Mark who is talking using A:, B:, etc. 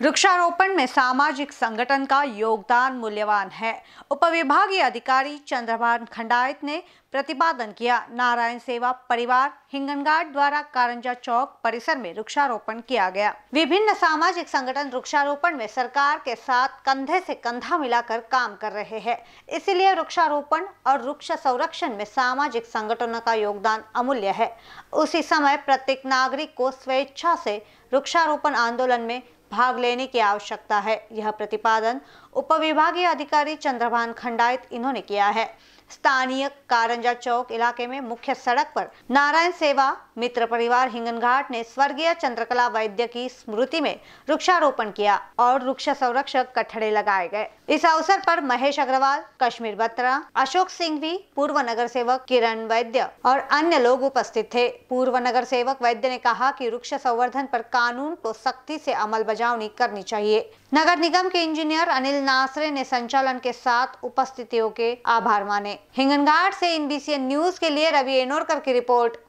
A: वृक्षारोपण में सामाजिक संगठन का योगदान मूल्यवान है उपविभागीय अधिकारी चंद्रभान खंडायत ने प्रतिपादन किया नारायण सेवा परिवार हिंगनघाट द्वारा कारंजा चौक परिसर में वृक्षारोपण किया गया विभिन्न सामाजिक संगठन वृक्षारोपण में सरकार के साथ कंधे से कंधा मिलाकर काम कर रहे हैं इसीलिए वृक्षारोपण और वृक्ष संरक्षण में सामाजिक संगठनों का योगदान अमूल्य है उसी समय प्रत्येक नागरिक को स्वेच्छा से वृक्षारोपण आंदोलन में भाग लेने की आवश्यकता है यह प्रतिपादन उपविभागीय अधिकारी चंद्रभान खंडायत इन्होंने किया है स्थानीय कारंजा चौक इलाके में मुख्य सड़क पर नारायण सेवा मित्र परिवार हिंगनघाट ने स्वर्गीय चंद्रकला वैद्य की स्मृति में वृक्षारोपण किया और वृक्ष संरक्षक कठड़े लगाए गए इस अवसर पर महेश अग्रवाल कश्मीर बत्रा अशोक सिंह भी पूर्व नगर सेवक किरण वैद्य और अन्य लोग उपस्थित थे पूर्व नगर सेवक वैद्य ने कहा कि वृक्ष संवर्धन पर कानून को सख्ती से अमल बजावनी करनी चाहिए नगर निगम के इंजीनियर अनिल नासरे ने संचालन के साथ उपस्थितियों के आभार माने हिंगनघाट से इन न्यूज के लिए रवि एनोरकर की रिपोर्ट